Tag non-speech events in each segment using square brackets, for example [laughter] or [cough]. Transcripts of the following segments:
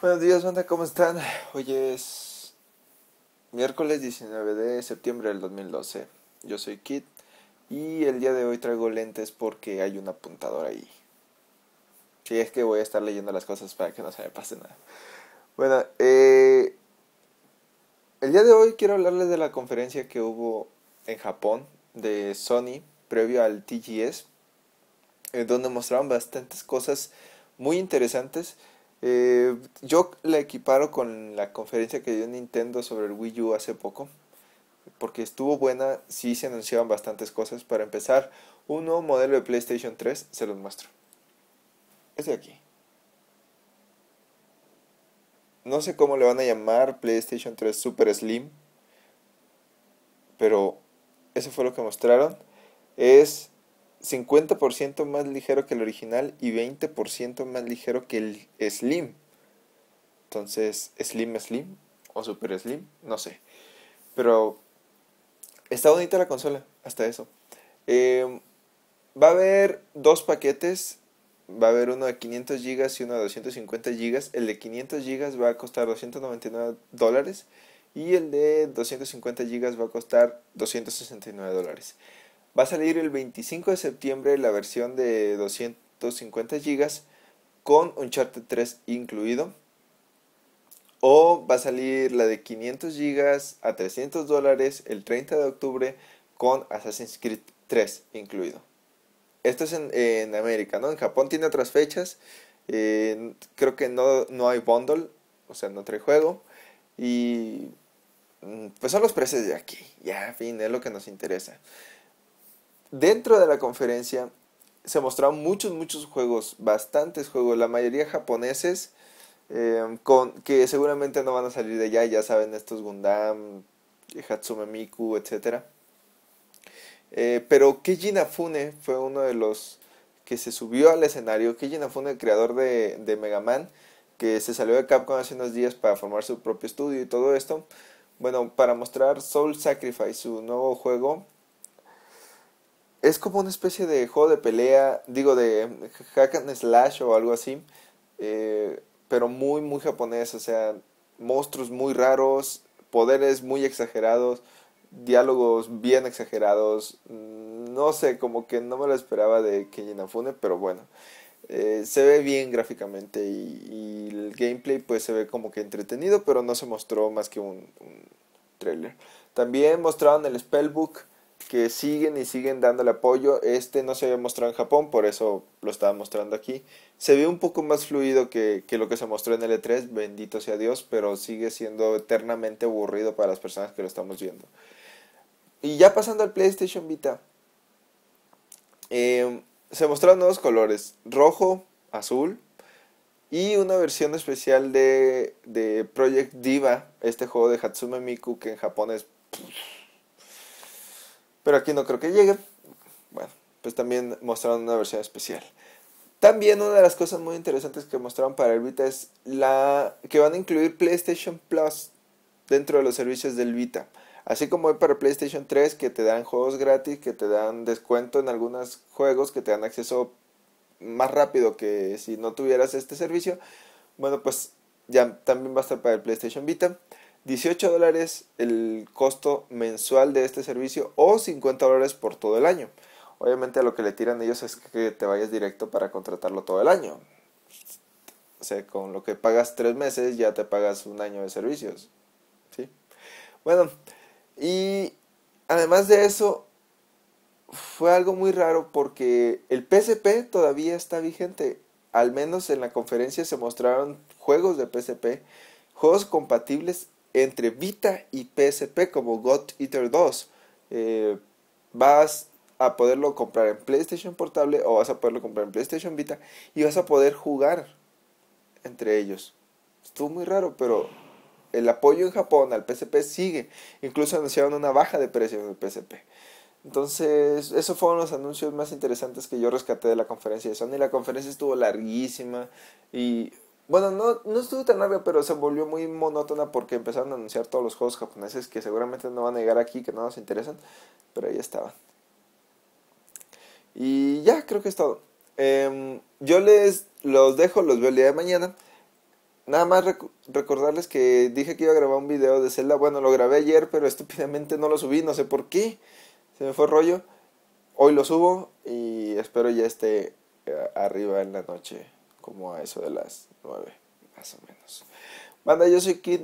Buenos días, ¿cómo están? Hoy es miércoles 19 de septiembre del 2012. Yo soy Kit y el día de hoy traigo lentes porque hay un apuntador ahí. Si es que voy a estar leyendo las cosas para que no se me pase nada. Bueno, eh, el día de hoy quiero hablarles de la conferencia que hubo en Japón de Sony previo al TGS, en donde mostraron bastantes cosas muy interesantes eh, yo la equiparo con la conferencia que dio Nintendo sobre el Wii U hace poco, porque estuvo buena, sí se anunciaban bastantes cosas. Para empezar, un nuevo modelo de PlayStation 3, se los muestro. Este de aquí. No sé cómo le van a llamar PlayStation 3 Super Slim, pero eso fue lo que mostraron. Es 50% más ligero que el original y 20% más ligero que el Slim. Entonces, Slim Slim o Super Slim, no sé. Pero está bonita la consola, hasta eso. Em, va a haber dos paquetes. Va a haber uno de 500 GB y uno de 250 GB. El de 500 GB va a costar 299 dólares. Y el de 250 GB va a costar 269 dólares. Va a salir el 25 de septiembre la versión de 250 GB con Uncharted 3 incluido. O va a salir la de 500 GB a 300 dólares el 30 de octubre con Assassin's Creed 3 incluido. Esto es en, América, ¿no? En Japón tiene otras fechas. creo que no, no hay bundle, o sea, no trae juego. Y mm, pues son los precios de aquí. Ya, fin, es lo que nos interesa. Dentro de la conferencia se mostraron muchos, muchos juegos, bastantes juegos, la mayoría japoneses, em, que seguramente no van a salir de allá, ya saben, estos Gundam, Hatsume Miku, etc. Eh, pero Keiji Nafune fue uno de los que se subió al escenario. Keiji Nafune, el creador de, de Mega Man, que se salió de Capcom hace unos días para formar su propio estudio y todo esto. Bueno, para mostrar Soul Sacrifice, su nuevo juego, es como una especie de juego de pelea, digo, de hack and slash o algo así, eh, pero muy, muy japonés, o sea, monstruos muy raros, poderes muy exagerados, diálogos bien exagerados, mm, no sé, como que no me lo esperaba de Kenji pero bueno. Eh, se ve bien gráficamente y, el gameplay pues se ve como que entretenido, pero no se mostró más que un, un trailer. También mostraron el Spellbook, que siguen y siguen dándole apoyo. Este no se había mostrado en Japón, por eso lo estaba mostrando aquí. Se ve un poco más fluido que, lo que se mostró en L3, bendito sea Dios, pero sigue siendo eternamente aburrido para las personas que lo estamos viendo. Y ya pasando al PlayStation Vita, em, se mostraron nuevos colores, rojo, azul, y una versión especial de, Project Diva, este juego de Hatsume Miku que en Japón es pero aquí no creo que llegue. Bueno, pues también mostraron una versión especial. También una de las cosas muy interesantes que mostraron para el Vita es la que van a incluir PlayStation Plus dentro de los servicios del Vita. Así como hay para PlayStation 3 que te dan juegos gratis, que te dan descuento en algunos juegos, que te dan acceso más rápido que si no tuvieras este servicio. Bueno, pues ya también va a estar para el PlayStation Vita. 18 dólares el costo mensual de este servicio o 50 dólares por todo el año. Obviamente lo que le tiran ellos es que te vayas directo para contratarlo todo el año. O sea, con lo que pagas tres meses ya te pagas un año de servicios. ¿sí? Bueno, y además de eso, fue algo muy raro porque el PSP todavía está vigente. Al menos en la conferencia se mostraron juegos de PSP, juegos compatibles entre Vita y PSP como God Eater 2. Eh, vas a poderlo comprar en PlayStation Portable o vas a poderlo comprar en PlayStation Vita y vas a poder jugar entre ellos. Estuvo muy raro, pero el apoyo en Japón al PSP sigue. Incluso anunciaron una baja de precio en el PSP. Entonces, esos fueron los anuncios más interesantes que yo rescaté de la conferencia de Sony. La conferencia estuvo larguísima y bueno, no, no estuvo tan larga, pero se volvió muy monótona porque empezaron a anunciar todos los juegos japoneses que seguramente no van a llegar aquí, que no nos interesan, pero ahí estaban. Y ya, creo que es todo. Em, yo les los dejo, los veo el día de mañana. Nada más recordarles que dije que iba a grabar un video de Zelda. Bueno, lo grabé ayer, pero [laughs] estúpidamente no lo subí, no sé por qué. Se me fue rollo. Hoy lo subo y espero ya esté eh, arriba en la noche como a eso de las 9, más o menos. Manda, yo soy Kid.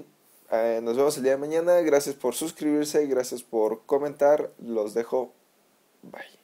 Eh, nos vemos el día de mañana. Gracias por suscribirse, gracias por comentar. Los dejo. Bye.